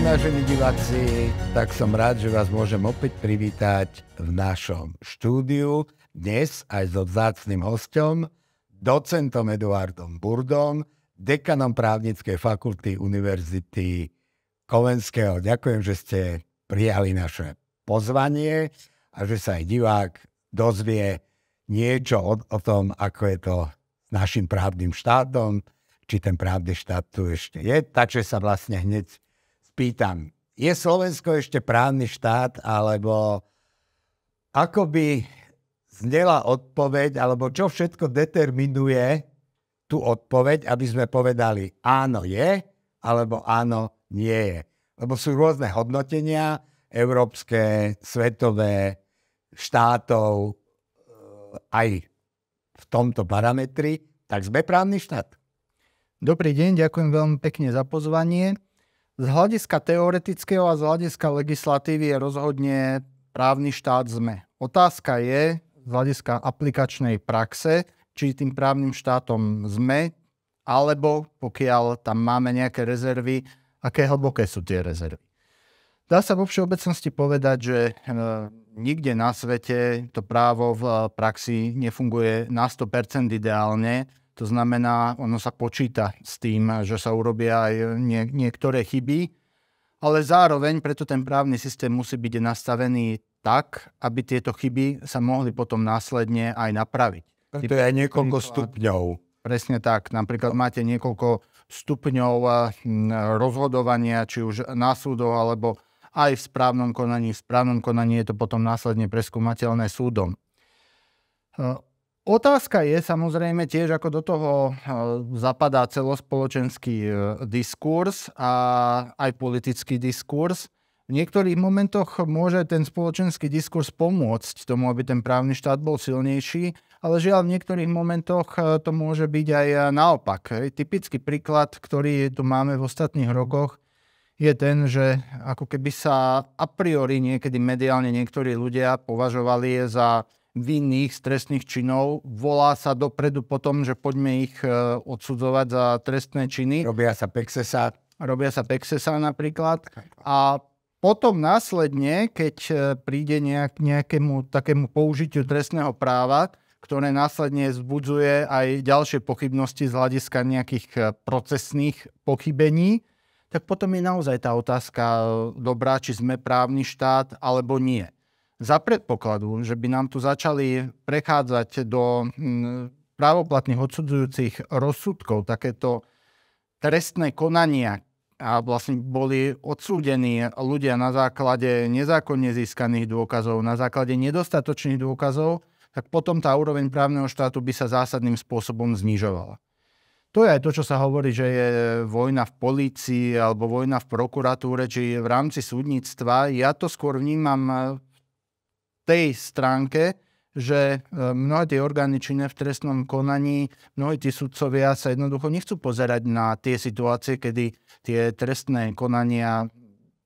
vážení diváci, tak som rád, že vás môžem opäť privítať v našom štúdiu. Dnes aj so vzácným hostom, docentom Eduardom Burdom, dekanom právnickej fakulty Univerzity Kovenského. Ďakujem, že ste prijali naše pozvanie a že sa aj divák dozvie niečo o, o tom, ako je to s našim právnym štátom, či ten právny štát tu ešte je. Takže sa vlastne hneď pýtam, je Slovensko ešte právny štát, alebo ako by znela odpoveď, alebo čo všetko determinuje tú odpoveď, aby sme povedali áno je, alebo áno nie je. Lebo sú rôzne hodnotenia, európske, svetové, štátov eh, aj v tomto parametri, tak sme právny štát. Dobrý deň, ďakujem veľmi pekne za pozvanie z hľadiska teoretického a z hľadiska legislatívy je rozhodne právny štát sme. Otázka je z hľadiska aplikačnej praxe, či tým právnym štátom sme, alebo pokiaľ tam máme nejaké rezervy, aké hlboké sú tie rezervy. Dá sa vo všeobecnosti povedať, že eh, nikde na svete to právo v eh, praxi nefunguje na 100% ideálne to znamená, ono sa počíta s tým, že sa urobia aj nie, niektoré chyby, ale zároveň preto ten právny systém musí byť nastavený tak, aby tieto chyby sa mohli potom následne aj napraviť. To je aj niekoľko stupňov. Presne tak. Napríklad máte niekoľko stupňov eh, rozhodovania, či už na súdoch, alebo aj v správnom konaní. V správnom konaní je to potom následne preskúmateľné súdom. Eh, Otázka je samozrejme tiež, ako do toho e, zapadá celospoločenský e, diskurs a aj politický diskurs. V niektorých momentoch môže ten spoločenský diskurs pomôcť tomu, aby ten právny štát bol silnejší, ale žiaľ v niektorých momentoch e, to môže byť aj naopak. Typický príklad, ktorý tu máme v ostatných rokoch, je ten, že ako keby sa a priori niekedy mediálne niektorí ľudia považovali za vinných stresných činov. Volá sa dopredu potom, že poďme ich e, odsudzovať za trestné činy. Robia sa pexesa. Robia sa pexesa napríklad. A potom následne, keď e, príde nejak, nejakému takému použitiu trestného práva, ktoré následne vzbudzuje aj ďalšie pochybnosti z hľadiska nejakých e, procesných pochybení, tak potom je naozaj tá otázka dobrá, či sme právny štát alebo nie. Za predpokladu, že by nám tu začali prechádzať do mm, právoplatných odsudzujúcich rozsudkov takéto trestné konania a vlastne boli odsúdení ľudia na základe nezákonne získaných dôkazov, na základe nedostatočných dôkazov, tak potom tá úroveň právneho štátu by sa zásadným spôsobom znižovala. To je aj to, čo sa hovorí, že je vojna v polícii alebo vojna v prokuratúre, či v rámci súdnictva. Ja to skôr vnímam tej stránke, že e, mnohé tie orgány činné v trestnom konaní, mnohí tí sudcovia sa jednoducho nechcú pozerať na tie situácie, kedy tie trestné konania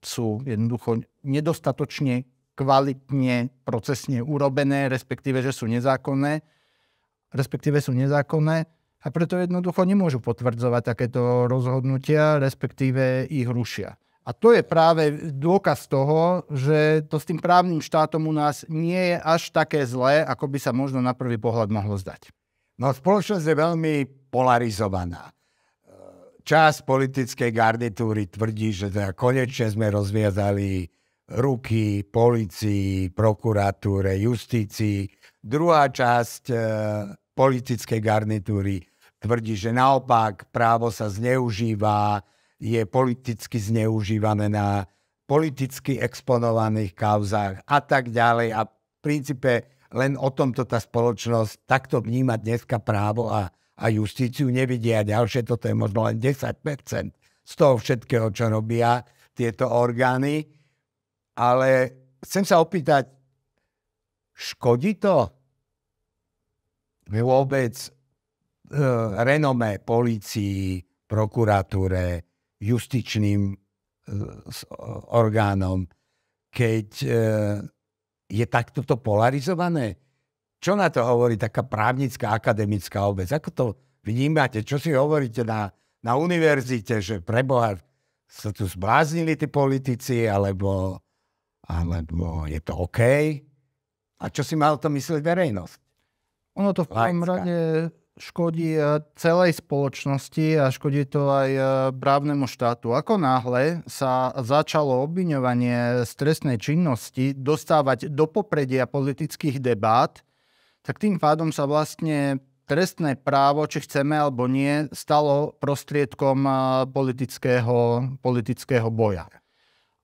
sú jednoducho nedostatočne kvalitne procesne urobené, respektíve, že sú nezákonné, respektíve sú nezákonné a preto jednoducho nemôžu potvrdzovať takéto rozhodnutia, respektíve ich rušia. A to je práve dôkaz toho, že to s tým právnym štátom u nás nie je až také zlé, ako by sa možno na prvý pohľad mohlo zdať. No spoločnosť je veľmi polarizovaná. E, Čas politickej garnitúry tvrdí, že teda konečne sme rozviazali ruky policii, prokuratúre, justícii. Druhá časť e, politickej garnitúry tvrdí, že naopak právo sa zneužíva, je politicky zneužívané na politicky exponovaných kauzách a tak ďalej. A v princípe len o tomto tá spoločnosť takto vníma dneska právo a, a justíciu nevidia. Ďalšie toto je možno len 10% z toho všetkého, čo robia tieto orgány. Ale chcem sa opýtať, škodí to vôbec e, renome, policii, prokuratúre, justičným e, orgánom, keď e, je takto to polarizované? Čo na to hovorí taká právnická, akademická obec? Ako to vnímate? Čo si hovoríte na, na univerzite, že preboha sa tu zbláznili tí politici, alebo, alebo je to OK? A čo si mal to myslieť verejnosť? Ono to v prvom rade škodí eh, celej spoločnosti a škodí to aj eh, právnemu štátu. Ako náhle sa začalo obviňovanie stresnej činnosti dostávať do popredia politických debát, tak tým pádom sa vlastne trestné právo, či chceme alebo nie, stalo prostriedkom eh, politického, politického boja.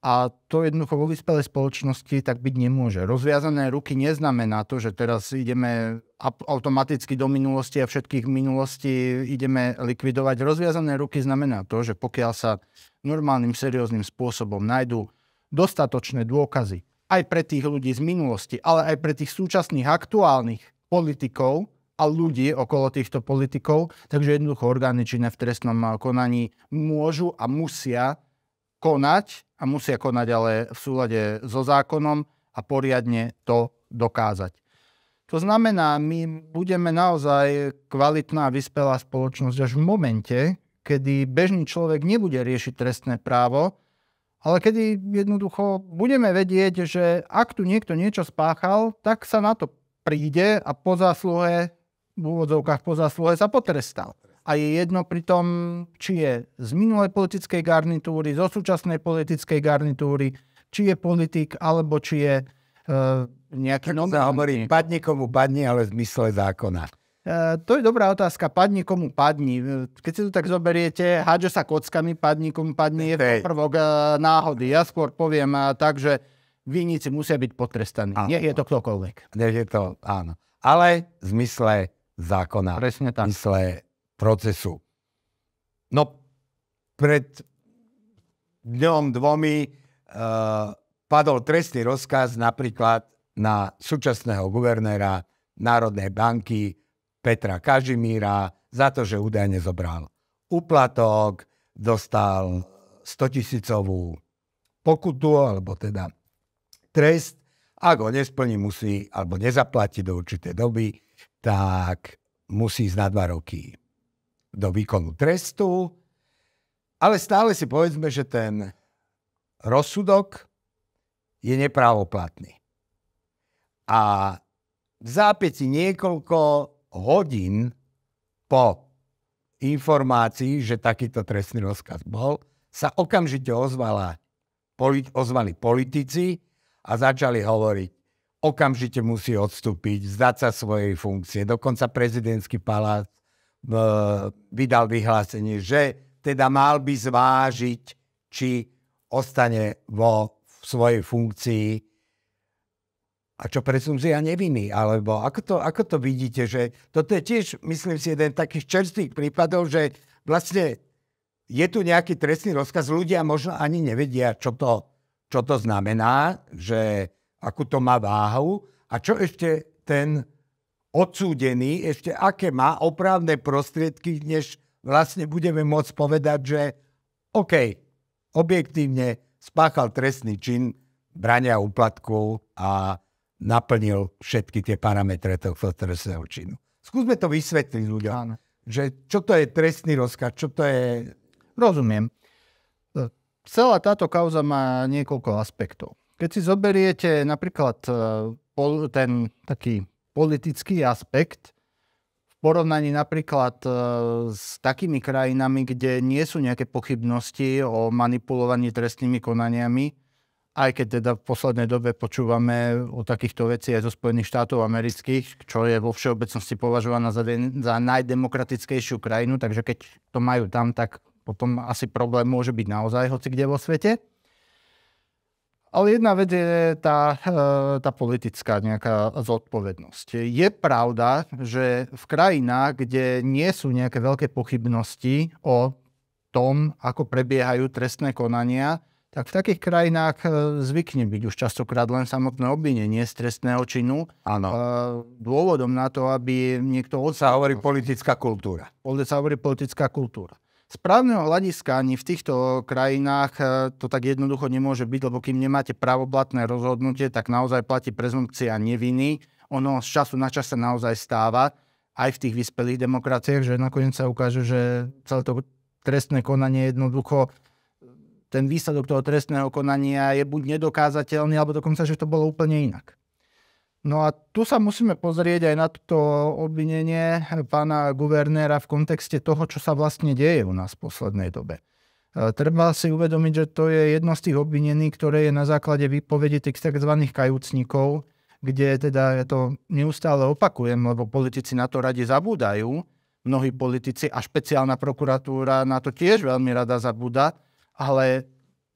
A to jednoducho vo vyspelej spoločnosti tak byť nemôže. Rozviazané ruky neznamená to, že teraz ideme automaticky do minulosti a všetkých minulostí ideme likvidovať. Rozviazané ruky znamená to, že pokiaľ sa normálnym, serióznym spôsobom nájdú dostatočné dôkazy aj pre tých ľudí z minulosti, ale aj pre tých súčasných aktuálnych politikov a ľudí okolo týchto politikov, takže jednoducho orgány činné v trestnom konaní môžu a musia konať a musia konať ale v súlade so zákonom a poriadne to dokázať. To znamená, my budeme naozaj kvalitná, vyspelá spoločnosť až v momente, kedy bežný človek nebude riešiť trestné právo, ale kedy jednoducho budeme vedieť, že ak tu niekto niečo spáchal, tak sa na to príde a po zásluhe, v úvodzovkách po zásluhe sa potrestal a je jedno pri tom, či je z minulej politickej garnitúry, zo súčasnej politickej garnitúry, či je politik, alebo či je uh, nejaký nový... hovorí, padni komu padni, ale v zmysle zákona. Uh, to je dobrá otázka. Padni komu e, padni. Keď si to tak zoberiete, háďo sa kockami, padni komu padni, je hey. prvok uh, náhody. Ja skôr poviem uh, tak, že vinníci musia byť potrestaní. Áno. Nech je to ktokoľvek. Nech je to, áno. Ale v zmysle zákona. Presne tak. V zmysle procesu. No pred dňom dvomi e, padol trestný rozkaz napríklad na súčasného guvernéra Národnej banky Petra Kažimíra za to, že údajne zobral úplatok, dostal 100 tisícovú pokutu, alebo teda trest. Ak ho nesplní, musí, alebo nezaplatí do určitej doby, tak musí ísť na dva roky do výkonu trestu, ale stále si povedzme, že ten rozsudok je neprávoplatný. A v zápäti niekoľko hodín po informácii, že takýto trestný rozkaz bol, sa okamžite ozvala, ozvali politici a začali hovoriť, okamžite musí odstúpiť, zdať sa svojej funkcie, dokonca prezidentský palác E, vydal vyhlásenie, že teda mal by zvážiť, či ostane vo svojej funkcii a čo presumzia neviny, alebo ako to, ako to vidíte, že toto je tiež, myslím si, jeden takých čerstvých prípadov, že vlastne je tu nejaký trestný rozkaz, ľudia možno ani nevedia, čo to, čo to znamená, že akú to má váhu a čo ešte ten odsúdený, ešte aké má oprávne prostriedky, než vlastne budeme môcť povedať, že OK, objektívne spáchal trestný čin brania úplatku a naplnil všetky tie parametre tohto trestného činu. Skúsme to vysvetliť ľuďom, Áno. že čo to je trestný rozkaz, čo to je... Rozumiem. Celá táto kauza má niekoľko aspektov. Keď si zoberiete napríklad eh, ten taký politický aspekt v porovnaní napríklad e, s takými krajinami, kde nie sú nejaké pochybnosti o manipulovaní trestnými konaniami, aj keď teda v poslednej dobe počúvame o takýchto veci aj zo Spojených štátov amerických, čo je vo všeobecnosti považovaná za, de- za najdemokratickejšiu krajinu, takže keď to majú tam, tak potom asi problém môže byť naozaj hoci kde vo svete. Ale jedna vec je tá, e, tá politická nejaká zodpovednosť. Je pravda, že v krajinách, kde nie sú nejaké veľké pochybnosti o tom, ako prebiehajú trestné konania, tak v takých krajinách e, zvykne byť už častokrát len samotné obvinenie z trestného činu. Áno. E, dôvodom na to, aby niekto... Od... sa hovorí politická kultúra. sa hovorí politická kultúra. Z právneho hľadiska ani v týchto krajinách eh, to tak jednoducho nemôže byť, lebo kým nemáte právoblatné rozhodnutie, tak naozaj platí prezumpcia neviny. Ono z času na čas sa naozaj stáva, aj v tých vyspelých demokraciách, že nakoniec sa ukáže, že celé to trestné konanie jednoducho ten výsledok toho trestného konania je buď nedokázateľný, alebo dokonca, že to bolo úplne inak. No a tu sa musíme pozrieť aj na toto obvinenie pána guvernéra v kontexte toho, čo sa vlastne deje u nás v poslednej dobe. E, treba si uvedomiť, že to je jedno z tých obvinení, ktoré je na základe výpovedi tých tzv. kajúcnikov, kde teda ja to neustále opakujem, lebo politici na to radi zabúdajú, mnohí politici a špeciálna prokuratúra na to tiež veľmi rada zabúda, ale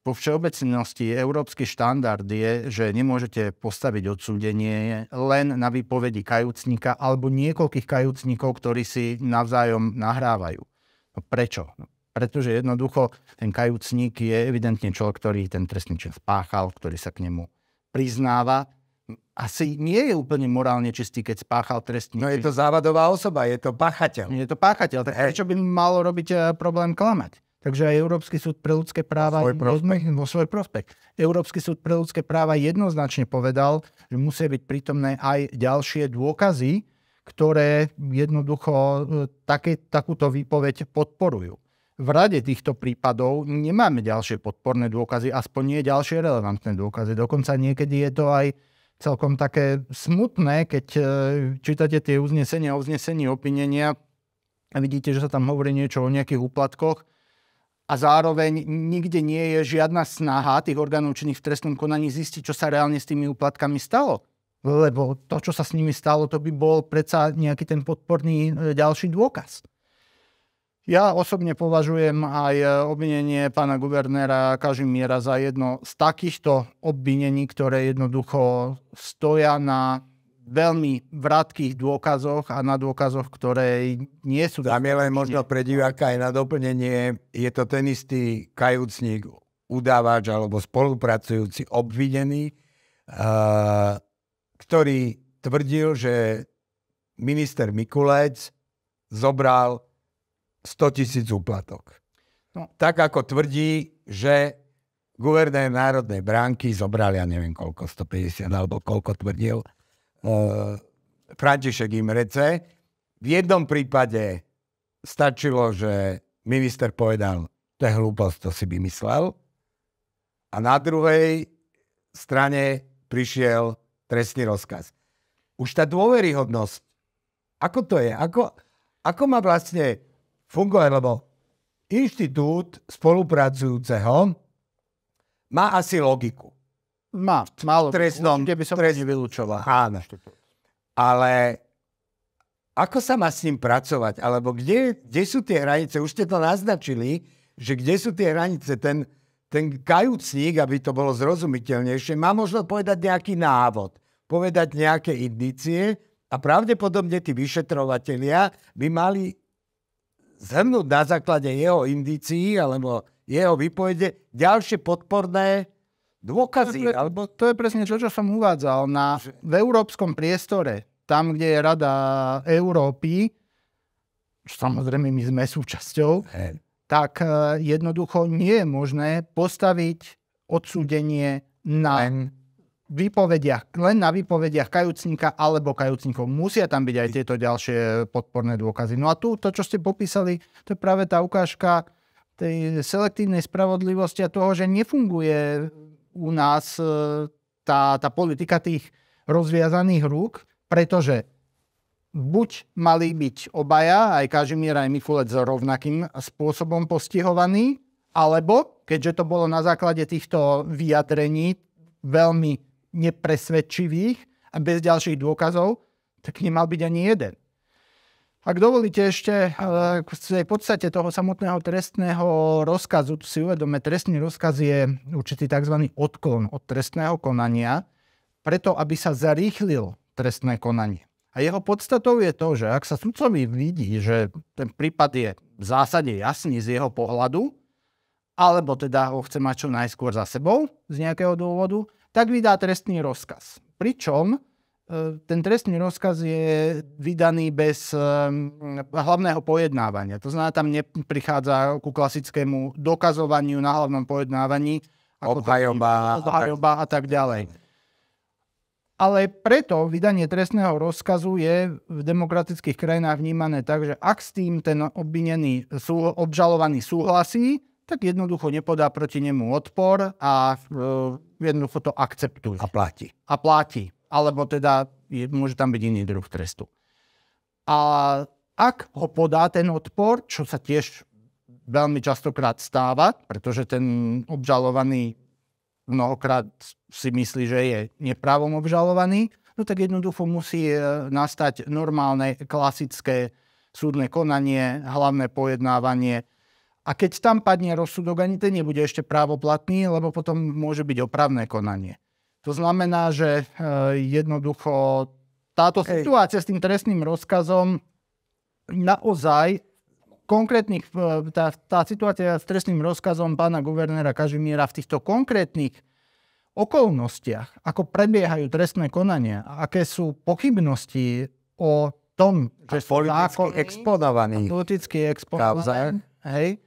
po všeobecnosti európsky štandard je, že nemôžete postaviť odsúdenie len na výpovedi kajúcnika alebo niekoľkých kajúcnikov, ktorí si navzájom nahrávajú. No prečo? No pretože jednoducho ten kajúcnik je evidentne človek, ktorý ten trestný čin spáchal, ktorý sa k nemu priznáva. Asi nie je úplne morálne čistý, keď spáchal trestný No je to závadová osoba, je to páchateľ. Je to páchateľ, tak prečo by mal robiť e, problém klamať? Takže aj Európsky súd pre ľudské práva vo svoj prospek. No, Európsky súd pre ľudské práva jednoznačne povedal, že musia byť prítomné aj ďalšie dôkazy, ktoré jednoducho e, také, takúto výpoveď podporujú. V rade týchto prípadov nemáme ďalšie podporné dôkazy, aspoň nie ďalšie relevantné dôkazy. Dokonca niekedy je to aj celkom také smutné, keď e, čítate tie uznesenia a uznesení opinenia a vidíte, že sa tam hovorí niečo o nejakých úplatkoch a zároveň nikde nie je žiadna snaha tých orgánov činných v trestnom konaní zistiť, čo sa reálne s tými úplatkami stalo. Lebo to, čo sa s nimi stalo, to by bol predsa nejaký ten podporný e, ďalší dôkaz. Ja osobne považujem aj e, obvinenie pána guvernéra Kažimiera za jedno z takýchto obvinení, ktoré jednoducho stoja na veľmi vratkých dôkazoch a na dôkazoch, ktoré nie sú... Tam je len možno pre diváka aj na doplnenie, je to ten istý kajúcník, udávač alebo spolupracujúci obvidený, eh, ktorý tvrdil, že minister Mikulec zobral 100 tisíc úplatok. No. Tak ako tvrdí, že guvernér Národnej bránky zobral, ja neviem koľko, 150 alebo koľko tvrdil, František Imrece. V jednom prípade stačilo, že minister povedal, to je hlúposť, to si vymyslel. A na druhej strane prišiel trestný rozkaz. Už tá dôveryhodnosť, ako to je? Ako, ako má vlastne fungovať? Lebo inštitút spolupracujúceho má asi logiku. Má, málo. trestnom, kde by som trest... vylúčoval. Áno. Ale ako sa má s ním pracovať? Alebo kde, kde sú tie hranice? Už ste to naznačili, že kde sú tie hranice? Ten, ten kajúcník, aby to bolo zrozumiteľnejšie, má možno povedať nejaký návod, povedať nejaké indície a pravdepodobne tí vyšetrovatelia by mali zhrnúť na základe jeho indícií alebo jeho vypovede ďalšie podporné dôkazy. To je, alebo to je presne to, čo som uvádzal. Na, V európskom priestore, tam, kde je Rada Európy, čo samozrejme my sme súčasťou, hey. tak e, jednoducho nie je možné postaviť odsúdenie na len. výpovediach, len na výpovediach kajúcnika alebo kajúcnikov. Musia tam byť aj tieto ďalšie podporné dôkazy. No a tu, to, čo ste popísali, to je práve tá ukážka tej selektívnej spravodlivosti a toho, že nefunguje u nás e, tá, tá politika tých rozviazaných rúk, pretože buď mali byť obaja, aj Kažimír, aj Mikulec rovnakým spôsobom postihovaní, alebo, keďže to bolo na základe týchto vyjadrení veľmi nepresvedčivých a bez ďalších dôkazov, tak nemal byť ani jeden. Ak dovolíte ešte eh, k tej podstate toho samotného trestného rozkazu, tu si uvedome, trestný rozkaz je určitý tzv. odklon od trestného konania, preto aby sa zarýchlil trestné konanie. A jeho podstatou je to, že ak sa sudcovi vidí, že ten prípad je v zásade jasný z jeho pohľadu, alebo teda ho chce mať čo najskôr za sebou z nejakého dôvodu, tak vydá trestný rozkaz. Pričom Ehm, ten trestný rozkaz je vydaný bez ehm, hlavného pojednávania. To znamená, tam neprichádza ku klasickému dokazovaniu na hlavnom pojednávaní. Obhajoba. Obhajoba a tak ďalej. Ale preto vydanie trestného rozkazu je v demokratických krajinách vnímané tak, že ak s tým ten obvinený, obžalovaný súhlasí, tak jednoducho nepodá proti nemu odpor a ehm, jednoducho to akceptuje. A platí. A platí alebo teda je, môže tam byť iný druh trestu. A ak ho podá ten odpor, čo sa tiež veľmi častokrát stáva, pretože ten obžalovaný mnohokrát si myslí, že je nepravom obžalovaný, no tak jednoducho musí e, nastať normálne, klasické súdne konanie, hlavné pojednávanie. A keď tam padne rozsudok, ani ten nebude ešte právoplatný, lebo potom môže byť opravné konanie. To znamená, že e, jednoducho táto Hej. situácia s tým trestným rozkazom naozaj konkrétnych, e, tá, tá situácia s trestným rozkazom pána guvernéra Kažimíra v týchto konkrétnych okolnostiach, ako prebiehajú trestné konania, aké sú pochybnosti o tom, že a sú politicky exponovaní. Politicky exponovaní. Hej,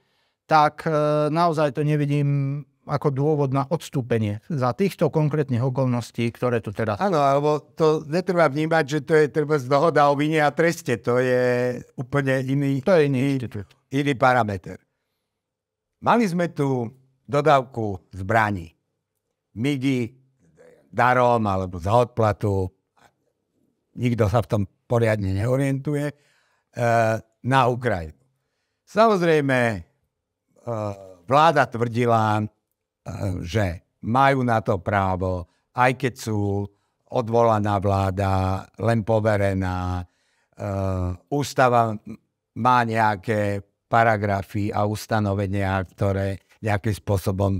tak e, naozaj to nevidím ako dôvod na odstúpenie za týchto konkrétnych okolností, ktoré tu teraz... Áno, alebo to netreba vnímať, že to je treba dohoda o vine a treste. To je úplne iný... To je iný, iný, iný parameter. Mali sme tu dodávku zbraní. Midi darom alebo za odplatu. Nikto sa v tom poriadne neorientuje. Eh, na Ukrajinu. Samozrejme, eh, vláda tvrdila, že majú na to právo, aj keď sú odvolaná vláda, len poverená. Eh, ústava má nejaké paragrafy a ustanovenia, ktoré nejakým spôsobom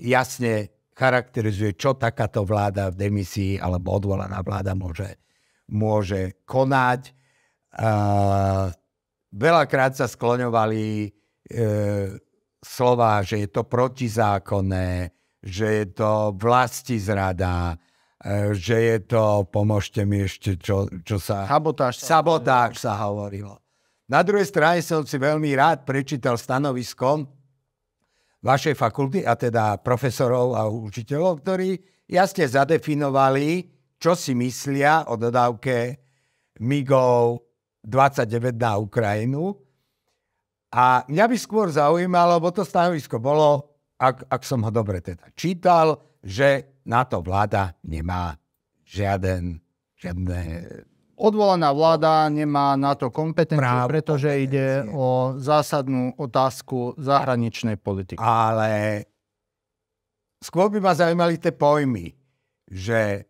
jasne charakterizuje, čo takáto vláda v demisii alebo odvolaná vláda môže, môže konať. Eh, veľakrát sa skloňovali eh, slova, že je to protizákonné, že je to vlasti zrada, e, že je to, pomôžte mi ešte, čo, čo sa... Sabotáž. Sabotáž sa hovorilo. Na druhej strane som si veľmi rád prečítal stanovisko vašej fakulty, a teda profesorov a učiteľov, ktorí jasne zadefinovali, čo si myslia o dodávke MIGov 29 na Ukrajinu a mňa by skôr zaujímalo, bo to stanovisko bolo, ak, ak som ho dobre teda čítal, že na to vláda nemá žiaden, žiadne... Odvolaná vláda nemá na to kompetenciu, práv, pretože kompetencie. ide o zásadnú otázku zahraničnej politiky. Ale skôr by ma zaujímali tie pojmy, že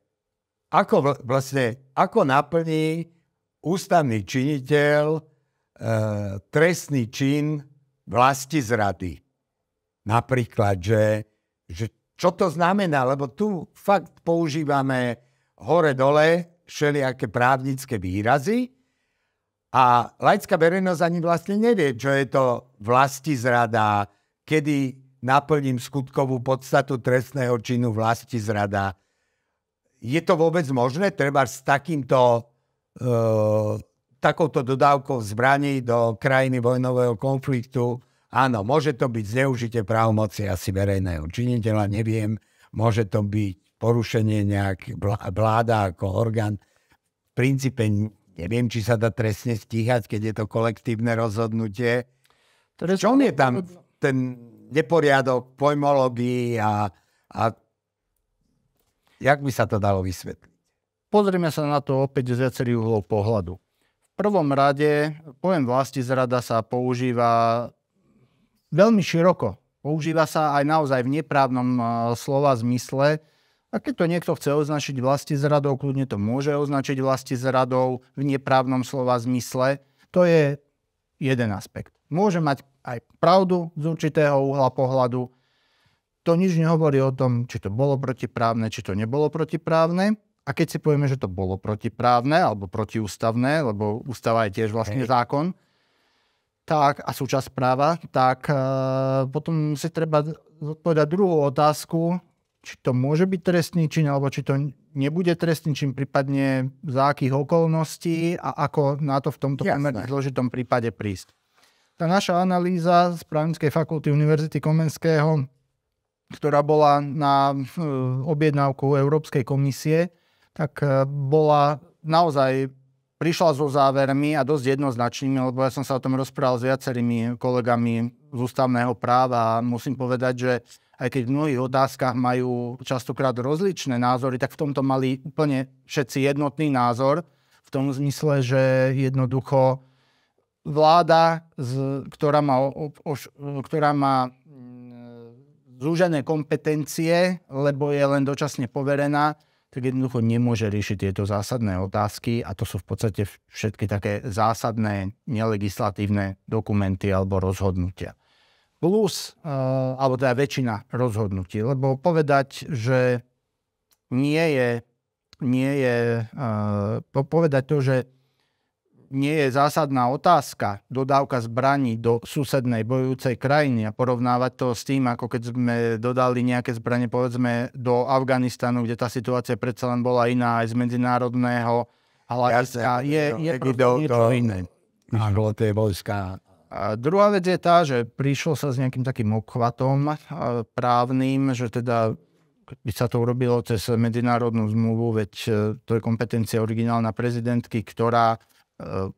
ako vlastne, ako naplní ústavný činiteľ Eh, trestný čin vlasti zrady. Napríklad, že, že čo to znamená, lebo tu fakt používame hore-dole všelijaké právnické výrazy a laická verejnosť ani vlastne nevie, čo je to vlasti zrada, kedy naplním skutkovú podstatu trestného činu vlasti zrada. Je to vôbec možné, treba s takýmto eh, takouto dodávkou zbraní do krajiny vojnového konfliktu, áno, môže to byť zneužite právomoci asi verejného činiteľa, neviem, môže to byť porušenie nejak vláda ako orgán. V princípe neviem, či sa dá trestne stíhať, keď je to kolektívne rozhodnutie. Trest... Čo je tam ten neporiadok pojmológií a, a jak by sa to dalo vysvetliť? Pozrieme sa na to opäť z viacerých uhlov pohľadu prvom rade pojem vlasti zrada sa používa veľmi široko. Používa sa aj naozaj v neprávnom e, slova zmysle. A keď to niekto chce označiť vlasti zradou, kľudne to môže označiť vlasti zradou v neprávnom slova zmysle. To je jeden aspekt. Môže mať aj pravdu z určitého uhla pohľadu. To nič nehovorí o tom, či to bolo protiprávne, či to nebolo protiprávne. A keď si povieme, že to bolo protiprávne alebo protiústavné, lebo ústava je tiež vlastne Hej. zákon, tak, a súčasť práva, tak e, potom si treba zodpovedať druhú otázku, či to môže byť trestný čin, alebo či to nebude trestný čin, prípadne za akých okolností a ako na to v tomto pomerne zložitom prípade prísť. Tá naša analýza z právnickej fakulty Univerzity Komenského, ktorá bola na e, objednávku Európskej komisie, tak e, bola naozaj prišla so závermi a dosť jednoznačnými, lebo ja som sa o tom rozprával s viacerými kolegami z ústavného práva a musím povedať, že aj keď v mnohých otázkach majú častokrát rozličné názory, tak v tomto mali úplne všetci jednotný názor v tom zmysle, že jednoducho vláda, ktorá má, ktorá má mm, e, zúžené kompetencie, lebo je len dočasne poverená, tak jednoducho nemôže riešiť tieto zásadné otázky a to sú v podstate všetky také zásadné nelegislatívne dokumenty alebo rozhodnutia. Plus, e, alebo teda väčšina rozhodnutí, lebo povedať, že nie je, nie je e, povedať to, že nie je zásadná otázka dodávka zbraní do susednej bojujúcej krajiny a porovnávať to s tým, ako keď sme dodali nejaké zbranie povedzme do Afganistanu, kde tá situácia predsa len bola iná aj z medzinárodného hľadiska, je, je to niečo iné. Áno, to je vojska a druhá vec je tá, že prišlo sa s nejakým takým obchvatom právnym, že teda by sa to urobilo cez medzinárodnú zmluvu, veď e, to je kompetencia originálna prezidentky, ktorá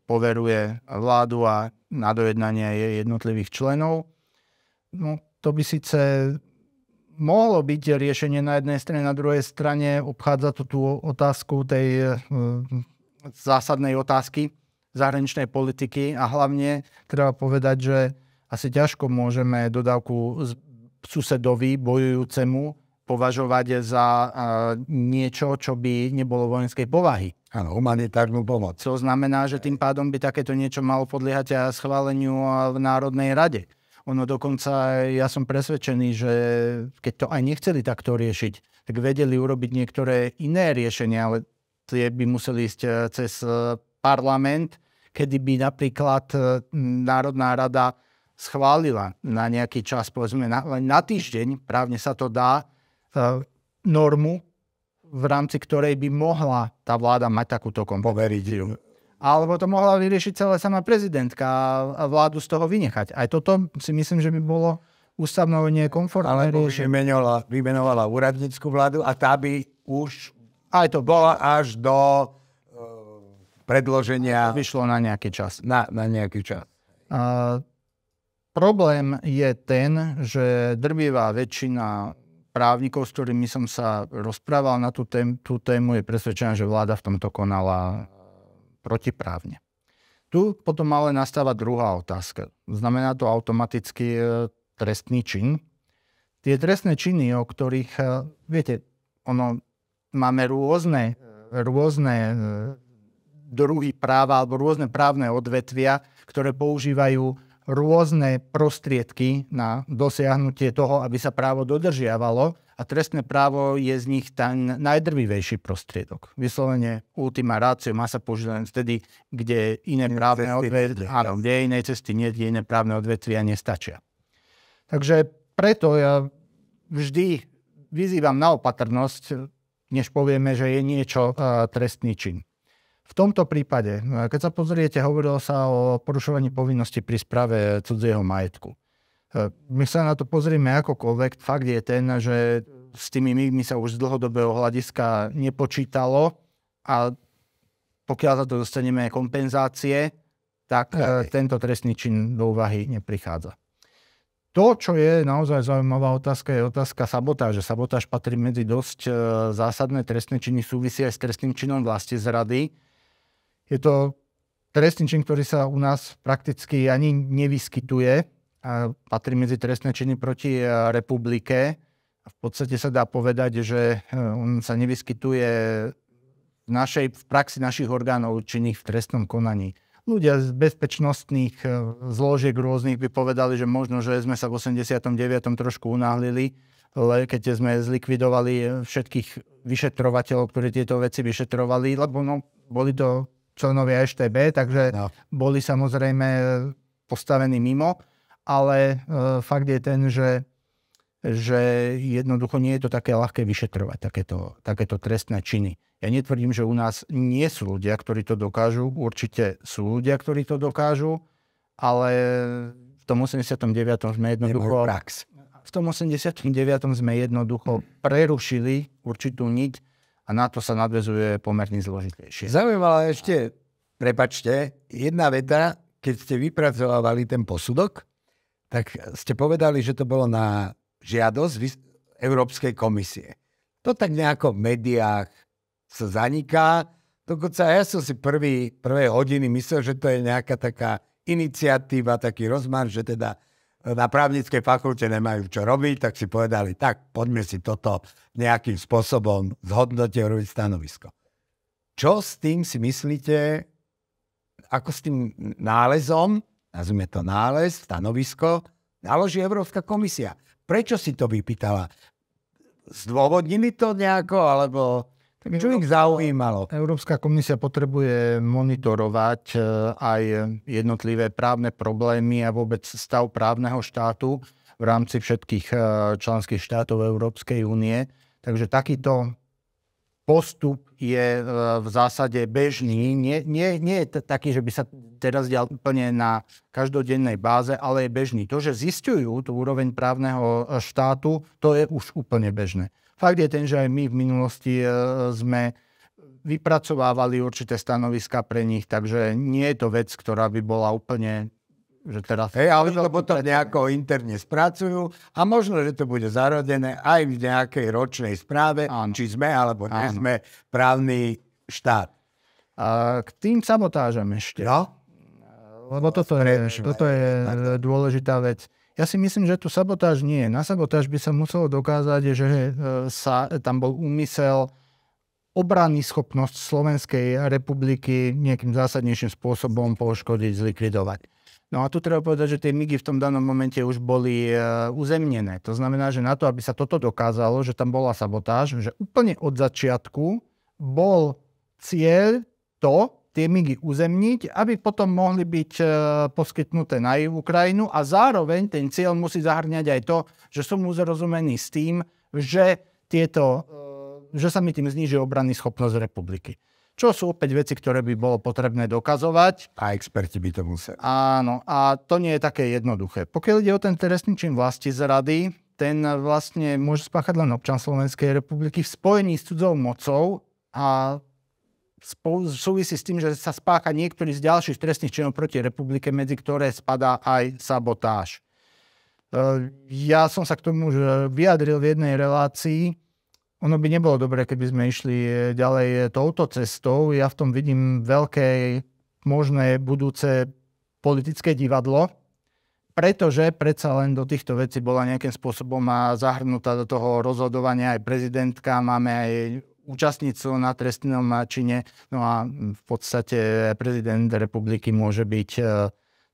poveruje vládu a na dojednanie jej jednotlivých členov. No, to by síce mohlo byť riešenie na jednej strane, na druhej strane obchádza to tú otázku tej e, zásadnej otázky zahraničnej politiky a hlavne treba povedať, že asi ťažko môžeme dodávku susedovi bojujúcemu považovať za niečo, čo by nebolo vojenskej povahy. Áno, humanitárnu pomoc. To znamená, že tým pádom by takéto niečo malo podliehať aj schváleniu v Národnej rade. Ono dokonca, ja som presvedčený, že keď to aj nechceli takto riešiť, tak vedeli urobiť niektoré iné riešenia, ale tie by museli ísť e, cez e, parlament, kedy by napríklad e, Národná rada schválila na nejaký čas, povedzme na, len na týždeň, právne sa to dá, normu, v rámci ktorej by mohla tá vláda mať takúto kompetenciu. Alebo to mohla vyriešiť celá sama prezidentka a vládu z toho vynechať. Aj toto si myslím, že by bolo ústavnou nekomfortné. Alebo vymenovala, vymenovala úradnickú vládu a tá by už aj to bola až do predloženia. predloženia... Vyšlo na nejaký čas. Na, na nejaký čas. A, problém je ten, že drvivá väčšina právnikov, s ktorými som sa rozprával na tú, tém, tú tému, je presvedčená, že vláda v tomto konala e, protiprávne. Tu potom ale nastáva druhá otázka. Znamená to automaticky e, trestný čin. Tie trestné činy, o ktorých, e, viete, ono, máme rôzne, rôzne druhy práva alebo rôzne právne odvetvia, ktoré používajú rôzne prostriedky na dosiahnutie toho, aby sa právo dodržiavalo a trestné právo je z nich ten najdrvivejší prostriedok. Vyslovene ultima ratio má sa použiť len vtedy, kde iné iné právne odvetvia, áno, kde inej cesty nie, kde iné právne odvetvia nestačia. Takže preto ja vždy vyzývam na opatrnosť, než povieme, že je niečo uh, trestný čin. V tomto prípade, e, keď sa pozriete, hovorilo sa o porušovaní povinnosti pri sprave cudzieho majetku. E, my sa na to pozrieme akokoľvek. Fakt je ten, že s tými migmi sa už z dlhodobého hľadiska nepočítalo a pokiaľ za to dostaneme kompenzácie, tak Aj. E, tento trestný čin do úvahy neprichádza. To, čo je naozaj zaujímavá otázka, je otázka sabotáže. Sabotáž patrí medzi dosť zásadné trestné činy, súvisia aj s trestným činom vlasti zrady. Je to trestný čin, ktorý sa u nás prakticky ani nevyskytuje. A patrí medzi trestné činy proti eh, republike. A v podstate sa dá povedať, že eh, on sa nevyskytuje v, našej, v praxi našich orgánov činných v trestnom konaní. Ľudia z bezpečnostných eh, zložiek rôznych by povedali, že možno, že sme sa v 89. trošku unáhlili, keď sme zlikvidovali všetkých vyšetrovateľov, ktorí tieto veci vyšetrovali, lebo no, boli to členovia EŠTB, takže no. boli samozrejme e, postavení mimo, ale e, fakt je ten, že, že jednoducho nie je to také ľahké vyšetrovať takéto, takéto trestné činy. Ja netvrdím, že u nás nie sú ľudia, ktorí to dokážu, určite sú ľudia, ktorí to dokážu, ale v tom 89. sme jednoducho... Prax. V tom 89. sme jednoducho prerušili určitú niť a na to sa nadvezuje pomerne zložitejšie. Zaujímavá ešte, prepačte, jedna veta, keď ste vypracovávali ten posudok, tak ste povedali, že to bolo na žiadosť Európskej komisie. To tak nejako v médiách sa zaniká. Dokonca ja som si prvý, prvé hodiny myslel, že to je nejaká taká iniciatíva, taký rozmar, že teda na právnickej fakulte nemajú čo robiť, tak si povedali, tak poďme si toto nejakým spôsobom zhodnotiť, robiť stanovisko. Čo s tým si myslíte, ako s tým nálezom, nazvime to nález, stanovisko, naloží Európska komisia? Prečo si to vypýtala? Zdôvodnili to nejako, alebo tak Čo ich zaujímalo? Európska komisia potrebuje monitorovať e, aj jednotlivé právne problémy a vôbec stav právneho štátu v rámci všetkých e, členských štátov Európskej únie. Takže takýto postup je e, v zásade bežný. Nie, nie, nie je taký, že by sa teraz dial úplne na každodennej báze, ale je bežný. To, že zistujú tú úroveň právneho štátu, to je už úplne bežné. Fakt je ten, že aj my v minulosti e, sme vypracovávali určité stanoviska pre nich, takže nie je to vec, ktorá by bola úplne že teraz... Hej, ale to potom nejako interne spracujú a možno, že to bude zarodené aj v nejakej ročnej správe, Áno. či sme alebo nie Áno. sme právny štát. A k tým sabotážam ešte. No? Lebo toto je, toto je dôležitá vec. Ja si myslím, že tu sabotáž nie je. Na sabotáž by sa muselo dokázať, že eh, sa, tam bol úmysel obranný schopnosť Slovenskej republiky nejakým zásadnejším spôsobom poškodiť, zlikvidovať. No a tu treba povedať, že tie migy v tom danom momente už boli eh, uzemnené. To znamená, že na to, aby sa toto dokázalo, že tam bola sabotáž, že úplne od začiatku bol cieľ to, tie migy uzemniť, aby potom mohli byť e, poskytnuté na Ukrajinu a zároveň ten cieľ musí zahrňať aj to, že som uzrozumený s tým, že, tieto, e, že sa mi tým zniží obranný schopnosť republiky. Čo sú opäť veci, ktoré by bolo potrebné dokazovať. A experti by to museli. Áno, a to nie je také jednoduché. Pokiaľ ide o ten trestný čin vlasti zrady, ten vlastne môže spáchať len občan Slovenskej republiky v spojení s cudzou mocou a súvisí s tým, že sa spácha niektorý z ďalších trestných činov proti republike, medzi ktoré spadá aj sabotáž. E, ja som sa k tomu už e, vyjadril v jednej relácii. Ono by nebolo dobré, keby sme išli e, ďalej touto cestou. Ja v tom vidím veľké možné budúce politické divadlo, pretože predsa len do týchto vecí bola nejakým spôsobom zahrnutá do toho rozhodovania aj prezidentka, máme aj účastníctvo na trestnom čine. No a v podstate prezident republiky môže byť e,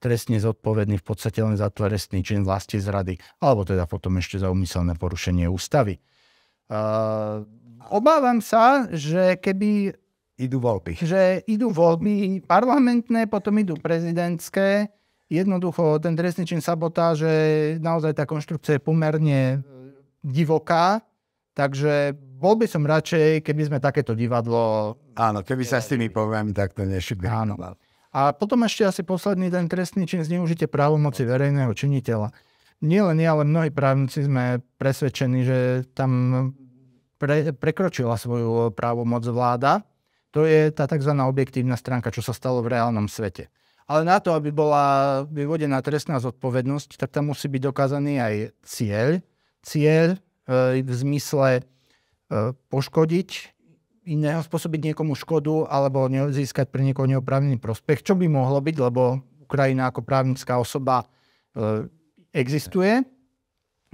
trestne zodpovedný v podstate len za trestný čin vlasti zrady, alebo teda potom ešte za umyselné porušenie ústavy. Uh, obávam sa, že keby... Idú voľby. Že idú voľby parlamentné, potom idú prezidentské. Jednoducho ten trestný čin sabotáže, naozaj tá konštrukcia je pomerne e, divoká, takže bol by som radšej, keby sme takéto divadlo... Áno, keby sa s tými problémami takto nešikli. Áno. A potom ešte asi posledný ten trestný čin zneužite právomoci verejného činiteľa. Nie len ja, ale mnohí právnici sme presvedčení, že tam pre, prekročila svoju právomoc vláda. To je tá tzv. objektívna stránka, čo sa stalo v reálnom svete. Ale na to, aby bola vyvodená trestná zodpovednosť, tak tam musí byť dokázaný aj cieľ. Cieľ e, v zmysle E, poškodiť iného, spôsobiť niekomu škodu alebo získať pre niekoho neoprávnený prospech, čo by mohlo byť, lebo Ukrajina ako právnická osoba e, existuje,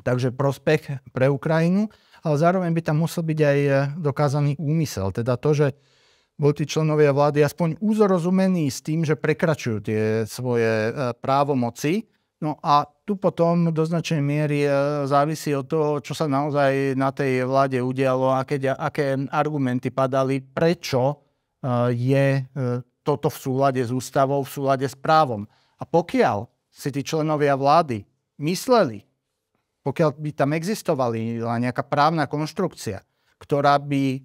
takže prospech pre Ukrajinu, ale zároveň by tam musel byť aj e, dokázaný úmysel, teda to, že boli tí členovia vlády aspoň úzorozumení s tým, že prekračujú tie svoje právomoci, No a tu potom do značnej miery e, závisí od toho, čo sa naozaj na tej vláde udialo, aké, aké argumenty padali, prečo e, je e, toto v súlade s ústavou, v súlade s právom. A pokiaľ si tí členovia vlády mysleli, pokiaľ by tam existovali nejaká právna konštrukcia, ktorá by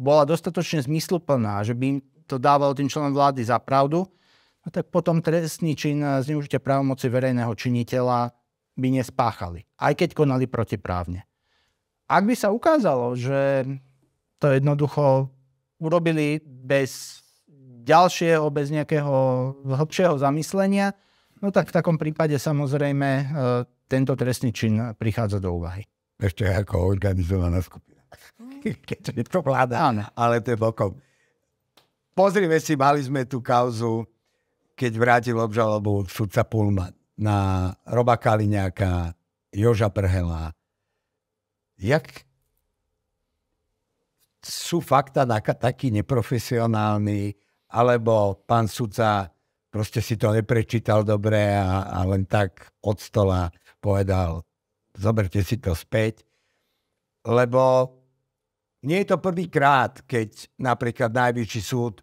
bola dostatočne zmysluplná, že by im to dávalo tým členom vlády za pravdu, no tak potom trestný čin zneužite právomoci verejného činiteľa by nespáchali, aj keď konali protiprávne. Ak by sa ukázalo, že to jednoducho urobili bez ďalšieho, bez nejakého hĺbšieho zamyslenia, no tak v takom prípade samozrejme e, tento trestný čin prichádza do úvahy. Ešte ako organizovaná skupina. Mm. Keď to vláda, ale to je bokom. Pozrime si, mali sme tú kauzu keď vrátil obžalobu sudca Pulman na Roba Kaliňáka, Joža Prhela, jak sú fakta takí neprofesionálni, alebo pán sudca proste si to neprečítal dobre a, a len tak od stola povedal, zoberte si to späť, lebo nie je to prvýkrát, keď napríklad Najvyšší súd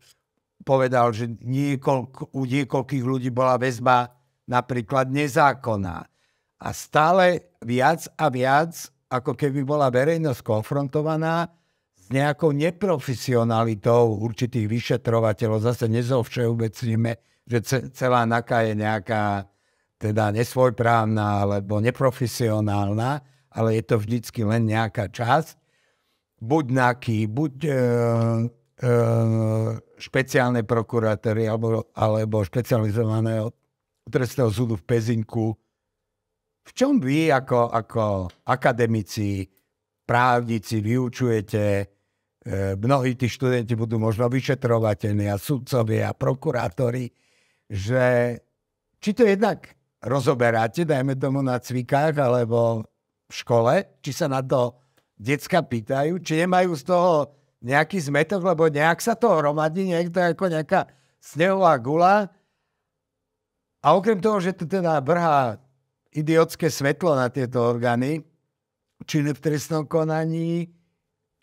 povedal, že niekoľk, u niekoľkých ľudí bola väzba napríklad nezákonná. A stále viac a viac, ako keby bola verejnosť konfrontovaná s nejakou neprofesionalitou určitých vyšetrovateľov. Zase nezovšeobecníme, že celá NAKA je nejaká teda nesvojprávna alebo neprofesionálna, ale je to vždycky len nejaká časť. Buď NAKY, buď e E, špeciálne prokurátory alebo, alebo špecializovaného trestného súdu v Pezinku. V čom vy ako, ako akademici, právnici vyučujete, e, mnohí tí študenti budú možno vyšetrovateľní a sudcovia a prokurátori, že či to jednak rozoberáte, dajme tomu na cvikách alebo v škole, či sa na to decka pýtajú, či nemajú z toho nejaký zmetok, lebo nejak sa to hromadí, niekto ako nejaká snehová gula. A okrem toho, že to teda brhá idiotské svetlo na tieto orgány, či v trestnom konaní,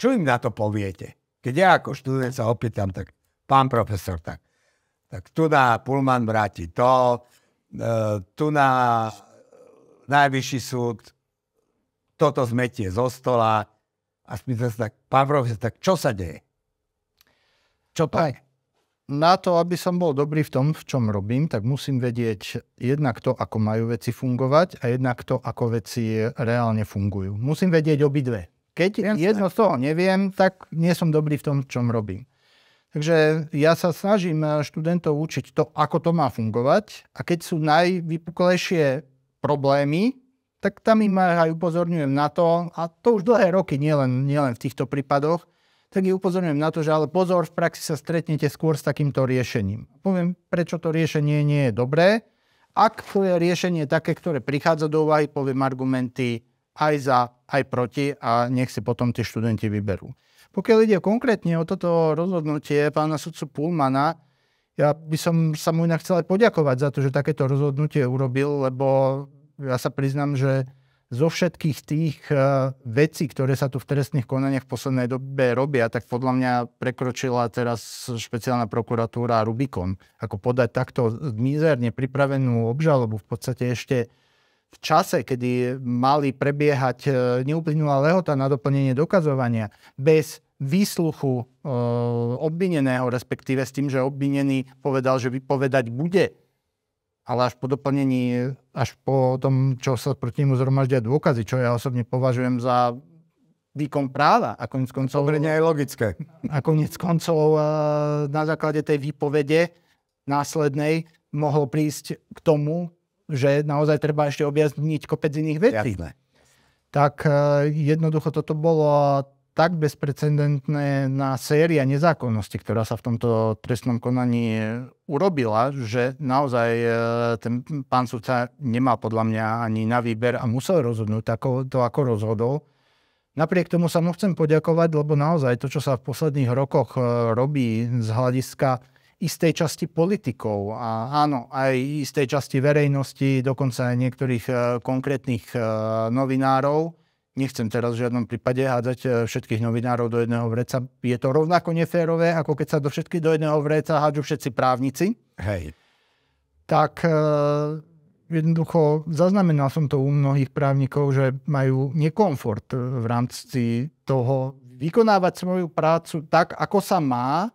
čo im na to poviete? Keď ja ako študent sa opýtam, tak pán profesor, tak, tak tu na Pullman vráti to, e, tu na najvyšší súd toto zmetie zo stola, a spýta sa tak, pán profesor, tak čo sa deje? Čo to je? Na to, aby som bol dobrý v tom, v čom robím, tak musím vedieť jednak to, ako majú veci fungovať a jednak to, ako veci reálne fungujú. Musím vedieť obidve. Keď Jasne. jedno z toho neviem, tak nie som dobrý v tom, v čom robím. Takže ja sa snažím eh, študentov učiť to, ako to má fungovať a keď sú najvypuklejšie problémy, tak tam im aj upozorňujem na to, a to už dlhé roky, nielen, nie v týchto prípadoch, tak ich upozorňujem na to, že ale pozor, v praxi sa stretnete skôr s takýmto riešením. Poviem, prečo to riešenie nie je dobré. Ak to je riešenie také, ktoré prichádza do úvahy, poviem argumenty aj za, aj proti a nech si potom tí študenti vyberú. Pokiaľ ide konkrétne o toto rozhodnutie pána sudcu Pulmana, ja by som sa mu inak chcel aj poďakovať za to, že takéto rozhodnutie urobil, lebo ja sa priznam, že zo všetkých tých eh, vecí, ktoré sa tu v trestných konaniach v poslednej dobe robia, tak podľa mňa prekročila teraz špeciálna prokuratúra Rubikon. Ako podať takto mizerne pripravenú obžalobu v podstate ešte v čase, kedy mali prebiehať eh, neuplynulá lehota na doplnenie dokazovania bez výsluchu e, obvineného, respektíve s tým, že obvinený povedal, že vypovedať bude ale až po doplnení, až po tom, čo sa proti nemu zhromaždia dôkazy, čo ja osobne považujem za výkon práva a konec koncov... To je logické. A konec koncov eh, na základe tej výpovede následnej mohlo prísť k tomu, že naozaj treba ešte objasniť kopec iných vecí. Tak eh, jednoducho toto bolo tak bezprecedentné na séria nezákonnosti, ktorá sa v tomto trestnom konaní urobila, že naozaj e, ten pán sudca nemá podľa mňa ani na výber a musel rozhodnúť ako, to, ako rozhodol. Napriek tomu sa mu chcem poďakovať, lebo naozaj to, čo sa v posledných rokoch e, robí z hľadiska istej časti politikov a áno, aj istej časti verejnosti, dokonca aj niektorých e, konkrétnych novinárov, nechcem teraz v žiadnom prípade hádzať e, všetkých novinárov do jedného vreca. Je to rovnako neférové, ako keď sa do všetkých do jedného vreca hádžu všetci právnici. Hej. Tak e, jednoducho zaznamenal som to u mnohých právnikov, že majú nekomfort e, v rámci toho vykonávať svoju prácu tak, ako sa má,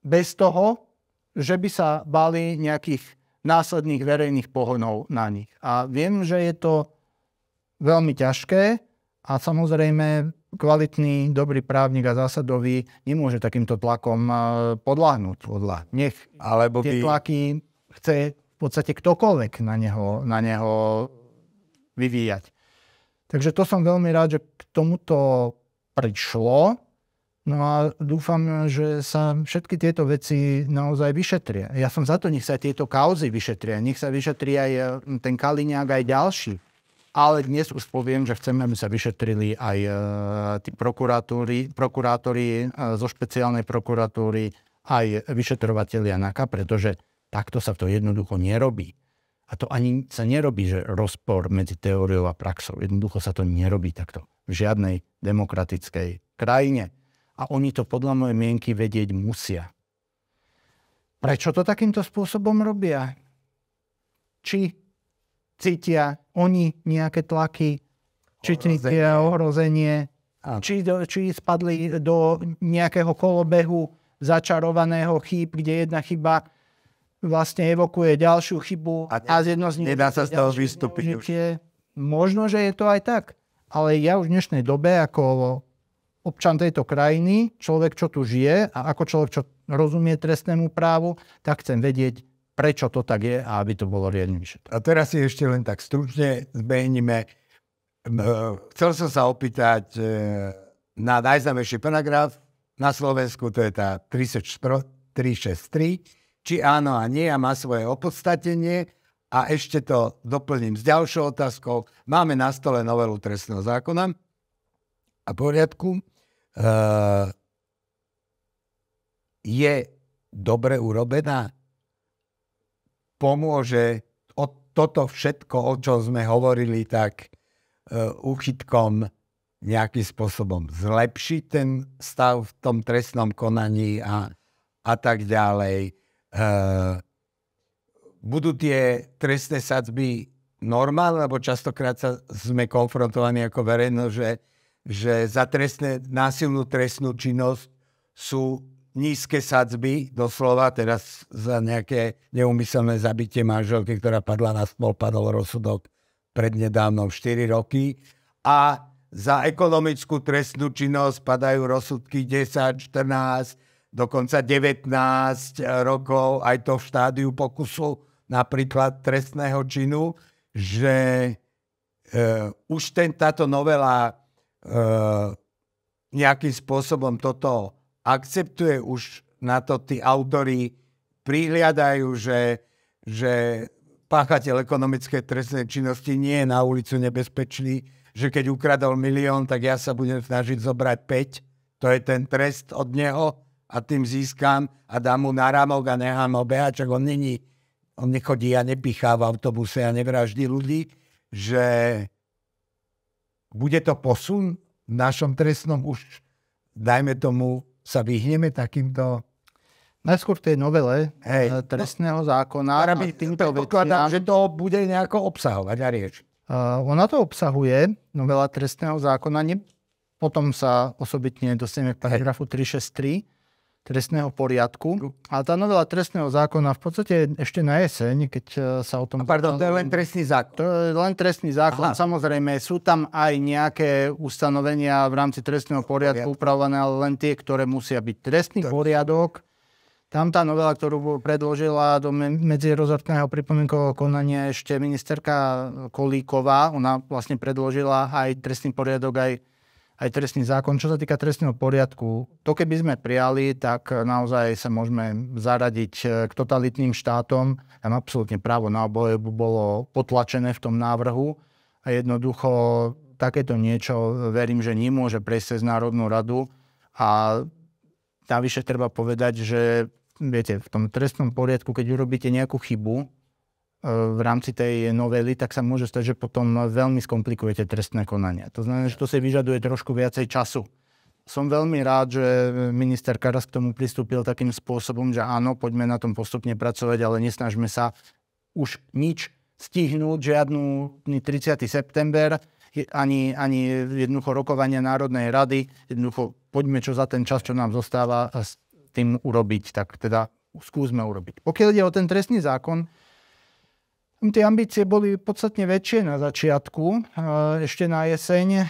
bez toho, že by sa bali nejakých následných verejných pohonov na nich. A viem, že je to veľmi ťažké, a samozrejme, kvalitný, dobrý právnik a zásadový nemôže takýmto tlakom e, podľahnúť. Podľa. Nech Alebo tie by... tlaky chce v podstate ktokoľvek na neho, na neho vyvíjať. Takže to som veľmi rád, že k tomuto prišlo. No a dúfam, že sa všetky tieto veci naozaj vyšetria. Ja som za to, nech sa tieto kauzy vyšetria. Nech sa vyšetria aj e, ten Kaliňák, aj ďalší ale dnes už poviem, že chceme, aby sa vyšetrili aj e, tí prokurátori, prokurátori e, zo špeciálnej prokuratúry, aj vyšetrovateľia, NAKA, pretože takto sa to jednoducho nerobí. A to ani sa nerobí, že rozpor medzi teóriou a praxou. Jednoducho sa to nerobí takto v žiadnej demokratickej krajine. A oni to podľa mojej mienky vedieť musia. Prečo to takýmto spôsobom robia? Či cítia, oni nejaké tlaky, či ohrozenie. ohrozenie, či, či spadli do nejakého kolobehu začarovaného chýb, kde jedna chyba vlastne evokuje ďalšiu chybu a, ne, a z jedno z nich... Nedá sa z toho vystúpiť už. Možno, že je to aj tak. Ale ja už v dnešnej dobe ako občan tejto krajiny, človek, čo tu žije a ako človek, čo rozumie trestnému právu, tak chcem vedieť, prečo to tak je a aby to bolo riadne A teraz si ešte len tak stručne zmeníme. E, chcel som sa opýtať e, na najznamejší paragraf na Slovensku, to je tá 363, či áno a nie a má svoje opodstatenie. A ešte to doplním s ďalšou otázkou. Máme na stole novelu trestného zákona a poriadku. Uh, je dobre urobená? pomôže o toto všetko, o čom sme hovorili, tak e, úchytkom nejakým spôsobom zlepšiť ten stav v tom trestnom konaní a, a tak ďalej. E, budú tie trestné sadzby normálne, lebo častokrát sa sme konfrontovaní ako verejno, že, že za trestné, násilnú trestnú činnosť sú nízke sadzby, doslova teraz za nejaké neumyselné zabitie manželky, ktorá padla na spol, padol rozsudok prednedávnom 4 roky. A za ekonomickú trestnú činnosť padajú rozsudky 10, 14, dokonca 19 rokov, aj to v štádiu pokusu napríklad trestného činu, že e, už ten, táto novela e, nejakým spôsobom toto akceptuje už na to tí autory, prihliadajú, že, že páchateľ ekonomické trestnej činnosti nie je na ulicu nebezpečný, že keď ukradol milión, tak ja sa budem snažiť zobrať 5. To je ten trest od neho a tým získam a dám mu na a nechám ho behať, čak on není, on nechodí a nepichá v autobuse a nevraždí ľudí, že bude to posun v našom trestnom už, dajme tomu, sa vyhneme takýmto Najskôr v tej novele Hej. Eh, trestného zákona. Ktorá teda by týmto veciam, že to bude nejako obsahovať a riešiť. Uh, ona to obsahuje, novela trestného zákona. Ne, potom sa osobitne dostaneme k paragrafu 363 trestného poriadku. A tá novela trestného zákona v podstate ešte na jeseň, keď e, sa o tom... A pardon, to je len trestný zákon. To je len trestný zákon, Aha. samozrejme. Sú tam aj nejaké ustanovenia v rámci trestného poriadku Poriad. upravované, ale len tie, ktoré musia byť. Trestný tak. poriadok, tam tá novela, ktorú predložila do medzirozortného pripomienkového konania ešte ministerka Kolíková, ona vlastne predložila aj trestný poriadok, aj aj trestný zákon. Čo sa týka trestného poriadku, to keby sme prijali, tak naozaj sa môžeme zaradiť eh, k totalitným štátom. Tam absolútne právo na oboje bolo potlačené v tom návrhu a jednoducho takéto niečo eh, verím, že nemôže prejsť cez Národnú radu a navyše treba povedať, že viete, v tom trestnom poriadku, keď urobíte nejakú chybu, E, v rámci tej novely, tak sa môže stať, že potom veľmi skomplikujete trestné konania. To znamená, že to si vyžaduje trošku viacej času. Som veľmi rád, že minister Karas k tomu pristúpil takým spôsobom, že áno, poďme na tom postupne pracovať, ale nesnažme sa už nič stihnúť, žiadnu 30. september, ani, ani jednoducho rokovania Národnej rady, jednoducho poďme čo za ten čas, čo nám zostáva, s tým urobiť, tak teda skúsme urobiť. Pokiaľ ide o ten trestný zákon, Hm, tie ambície boli podstatne väčšie na začiatku, hm, ešte na jeseň. Hm,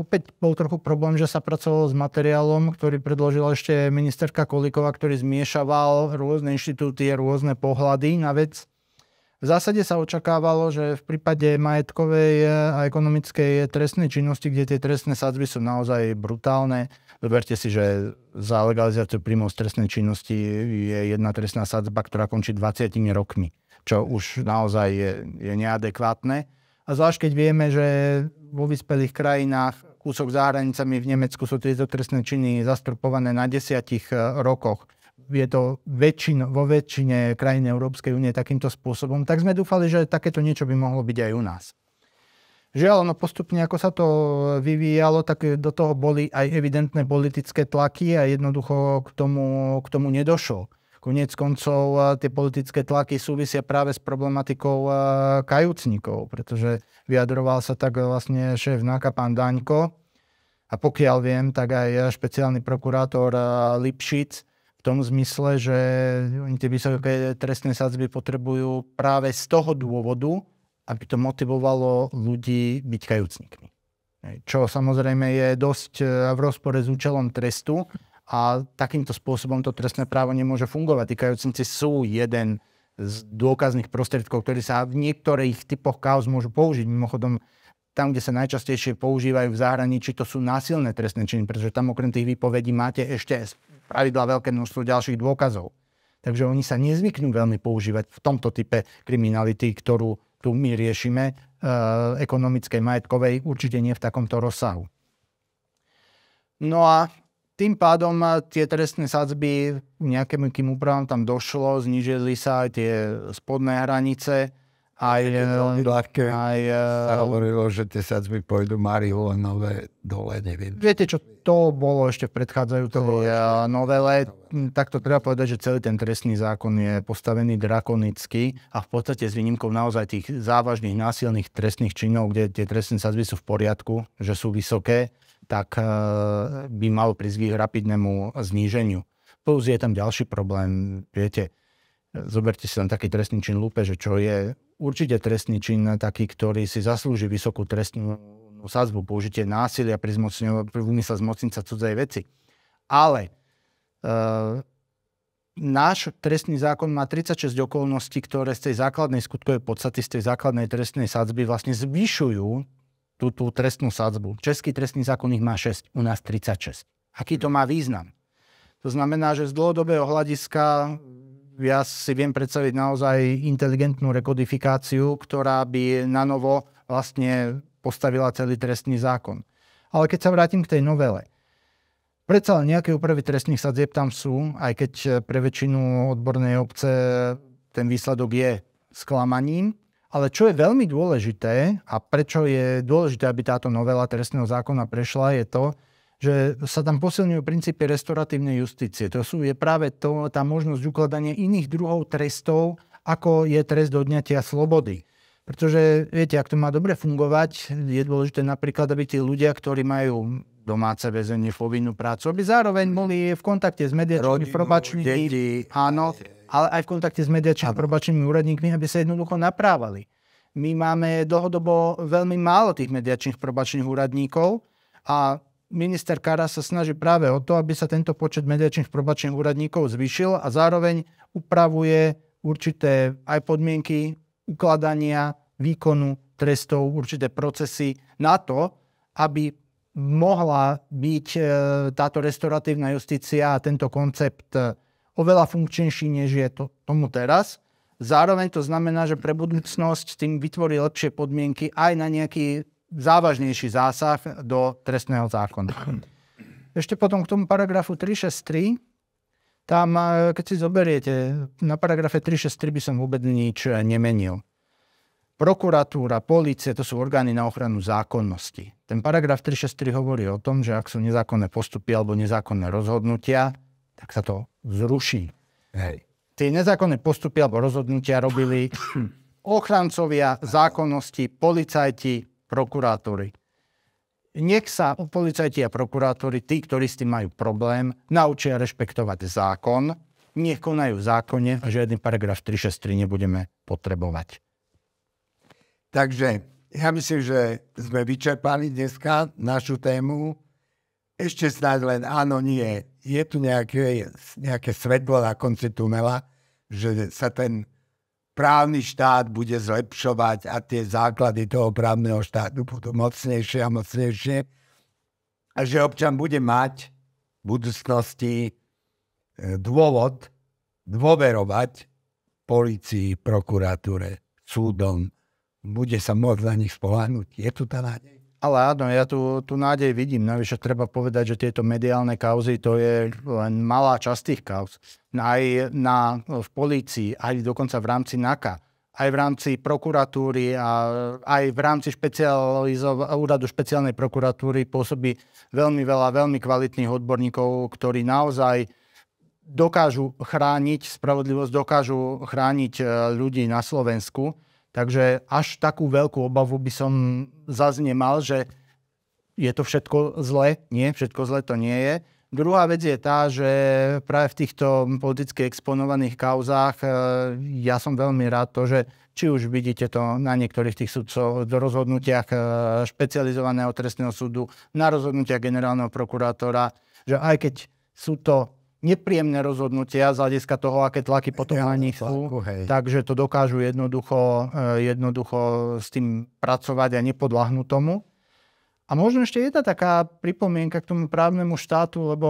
opäť bol trochu problém, že sa pracovalo s materiálom, ktorý predložila ešte ministerka Kolikova, ktorý zmiešaval rôzne inštitúty, rôzne pohľady na vec. V zásade sa očakávalo, že v prípade majetkovej a ekonomickej trestnej činnosti, kde tie trestné sadzby sú naozaj brutálne, zoberte si, že za legalizáciu príjmov z trestnej činnosti je jedna trestná sadzba, ktorá končí 20 rokmi čo už naozaj je, je neadekvátne. A zvlášť keď vieme, že vo vyspelých krajinách kúsok za hranicami v Nemecku sú tieto trestné činy zastrpované na desiatich e, rokoch. Je to väčšin, vo väčšine krajín Európskej únie takýmto spôsobom. Tak sme dúfali, že takéto niečo by mohlo byť aj u nás. Žiaľ, no postupne ako sa to e, vyvíjalo, tak do toho boli aj evidentné politické tlaky a jednoducho k tomu, k tomu nedošlo. Konec koncov eh, tie politické tlaky súvisia práve s problematikou eh, kajúcnikov, pretože vyjadroval sa tak vlastne šéf Náka, pán Daňko, a pokiaľ viem, tak aj eh, špeciálny prokurátor Lipšic v tom zmysle, že oni tie vysoké trestné sadzby potrebujú práve z toho dôvodu, aby to motivovalo ľudí byť kajúcnikmi. Čo samozrejme je dosť v rozpore s účelom trestu a takýmto spôsobom to trestné právo nemôže fungovať. Týkajúcnici sú jeden z dôkazných prostriedkov, ktoré sa v niektorých typoch kauz môžu použiť. Mimochodom, tam, kde sa najčastejšie používajú v zahraničí, to sú násilné trestné činy, pretože tam okrem tých výpovedí máte ešte pravidla veľké množstvo ďalších dôkazov. Takže oni sa nezvyknú veľmi používať v tomto type kriminality, ktorú tu my riešime, e, ekonomickej, majetkovej, určite nie v takomto rozsahu. No a tým pádom tie trestné sadzby nejakým kým úpravám tam došlo, znižili sa aj tie spodné hranice. Aj, eh, veľmi ľahké. Aj, eh, sa hovorilo, že tie sadzby pôjdu marihuanové dole, neviem. Viete čo, to bolo ešte v predchádzajúcej eh, novele. Tak to treba povedať, že celý ten trestný zákon je postavený drakonicky a v podstate s výnimkou naozaj tých závažných násilných trestných činov, kde tie trestné sadzby sú v poriadku, že sú vysoké, tak eh, by malo prísť k rapidnému zníženiu. Plus je tam ďalší problém, viete, zoberte si len taký trestný čin lúpe, že čo je určite trestný čin taký, ktorý si zaslúži vysokú trestnú sadzbu, použitie násilia pri, pri úmysle zmocnica cudzej veci. Ale e, náš trestný zákon má 36 okolností, ktoré z tej základnej skutkovej podstaty, z tej základnej trestnej sadzby vlastne zvyšujú tú, tú trestnú sadzbu. Český trestný ich má 6, u nás 36. Aký to má význam? To znamená, že z dlhodobého hľadiska ja si viem predstaviť naozaj inteligentnú rekodifikáciu, ktorá by na novo vlastne postavila celý trestný zákon. Ale keď sa vrátim k tej novele, predsa len nejaké úpravy trestných sadzieb tam sú, aj keď pre väčšinu odbornej obce ten výsledok je sklamaním, ale čo je veľmi dôležité a prečo je dôležité, aby táto novela trestného zákona prešla, je to, že sa tam posilňujú princípy restoratívnej justície. To sú, je práve to, tá možnosť ukladania iných druhov trestov, ako je trest odňatia slobody. Pretože, viete, ak to má dobre fungovať, je dôležité napríklad, aby tí ľudia, ktorí majú domáce väzenie, povinnú prácu, aby zároveň boli v kontakte s mediačnými probačnými. Áno, ale aj v kontakte s mediačnými probačnými úradníkmi, aby sa jednoducho naprávali. My máme dlhodobo veľmi málo tých mediačných probačných úradníkov a minister Kara sa snaží práve o to, aby sa tento počet mediačných probačných úradníkov zvyšil a zároveň upravuje určité aj podmienky ukladania, výkonu trestov, určité procesy na to, aby mohla byť e, táto restoratívna justícia a tento koncept oveľa funkčnejší, než je to tomu teraz. Zároveň to znamená, že pre budúcnosť tým vytvorí lepšie podmienky aj na nejaký závažnejší zásah do trestného zákona. Ešte potom k tomu paragrafu 363, tam, e, keď si zoberiete, na paragrafe 363 by som vôbec nič e, nemenil. Prokuratúra, policie, to sú orgány na ochranu zákonnosti. Ten paragraf 363 hovorí o tom, že ak sú nezákonné postupy alebo nezákonné rozhodnutia, tak sa to zruší. Hej. Tie nezákonné postupy alebo rozhodnutia robili ochrancovia zákonnosti, policajti, prokurátori. Nech sa policajti a prokurátori, tí, ktorí s tým majú problém, naučia rešpektovať zákon, nech konajú v zákone a žiadny paragraf 363 nebudeme potrebovať. Takže ja myslím, že sme vyčerpali dneska našu tému ešte snáď len áno, nie. Je tu nejaké, nejaké svetlo na konci tunela, že sa ten právny štát bude zlepšovať a tie základy toho právneho štátu budú mocnejšie a mocnejšie. A že občan bude mať v budúcnosti e, dôvod dôverovať policii, prokuratúre, súdom. Bude sa môcť na nich spolahnuť. Je tu tá nádej? Ale áno, ja tu, tu nádej vidím. Navyše treba povedať, že tieto mediálne kauzy to je len malá časť tých kauz. No aj na, v polícii, aj dokonca v rámci NAKA, aj v rámci prokuratúry a aj v rámci špecializov, úradu špeciálnej prokuratúry pôsobí veľmi veľa veľmi kvalitných odborníkov, ktorí naozaj dokážu chrániť spravodlivosť, dokážu chrániť e, ľudí na Slovensku Takže až takú veľkú obavu by som nemal, že je to všetko zle. Nie, všetko zle to nie je. Druhá vec je tá, že práve v týchto politicky exponovaných kauzách e, ja som veľmi rád to, že či už vidíte to na niektorých tých sudcov, do rozhodnutiach e, špecializovaného trestného súdu, na rozhodnutiach generálneho prokurátora, že aj keď sú to nepríjemné rozhodnutia z hľadiska toho, aké tlaky potom na nich sú. Takže to dokážu jednoducho, e, jednoducho s tým pracovať a nepodlahnú tomu. A možno ešte jedna taká pripomienka k tomu právnemu štátu, lebo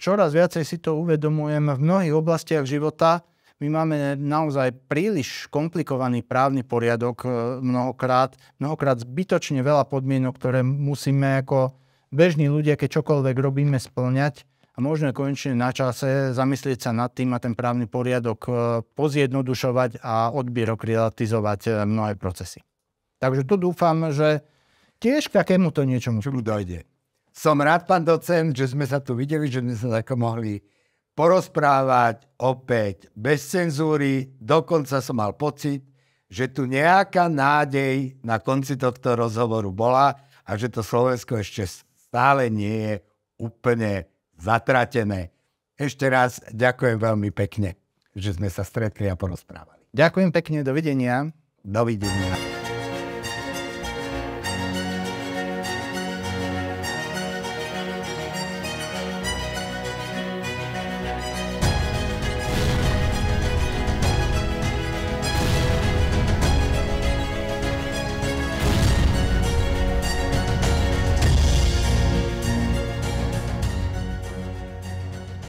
čoraz viacej si to uvedomujem v mnohých oblastiach života. My máme naozaj príliš komplikovaný právny poriadok e, mnohokrát, mnohokrát zbytočne veľa podmienok, ktoré musíme ako bežní ľudia, keď čokoľvek robíme, splňať a možno konečne na čase zamyslieť sa nad tým a ten právny poriadok e, pozjednodušovať a odbyrokratizovať e, mnohé procesy. Takže tu dúfam, že tiež k takémuto niečomu... Čomu dojde. Som rád, pán docent, že sme sa tu videli, že sme sa tak mohli porozprávať opäť bez cenzúry. Dokonca som mal pocit, že tu nejaká nádej na konci tohto rozhovoru bola a že to Slovensko ešte stále nie je úplne zatratené. Ešte raz ďakujem veľmi pekne, že sme sa stretli a porozprávali. Ďakujem pekne, dovidenia. Dovidenia.